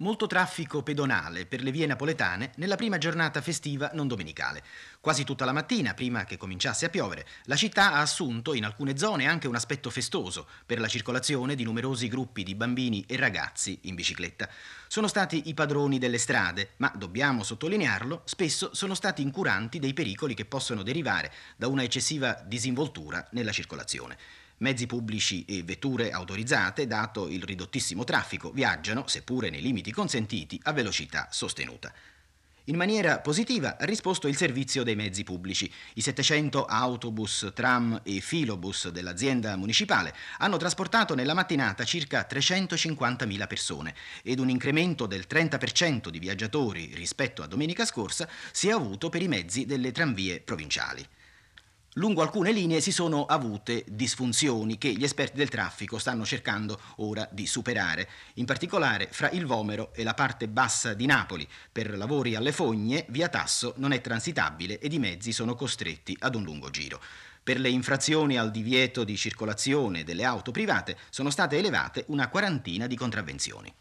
Molto traffico pedonale per le vie napoletane nella prima giornata festiva non domenicale. Quasi tutta la mattina, prima che cominciasse a piovere, la città ha assunto in alcune zone anche un aspetto festoso per la circolazione di numerosi gruppi di bambini e ragazzi in bicicletta. Sono stati i padroni delle strade, ma dobbiamo sottolinearlo, spesso sono stati incuranti dei pericoli che possono derivare da una eccessiva disinvoltura nella circolazione. Mezzi pubblici e vetture autorizzate, dato il ridottissimo traffico, viaggiano, seppure nei limiti consentiti, a velocità sostenuta. In maniera positiva ha risposto il servizio dei mezzi pubblici. I 700 autobus, tram e filobus dell'azienda municipale hanno trasportato nella mattinata circa 350.000 persone ed un incremento del 30% di viaggiatori rispetto a domenica scorsa si è avuto per i mezzi delle tramvie provinciali lungo alcune linee si sono avute disfunzioni che gli esperti del traffico stanno cercando ora di superare, in particolare fra il Vomero e la parte bassa di Napoli. Per lavori alle fogne via Tasso non è transitabile ed i mezzi sono costretti ad un lungo giro. Per le infrazioni al divieto di circolazione delle auto private sono state elevate una quarantina di contravvenzioni.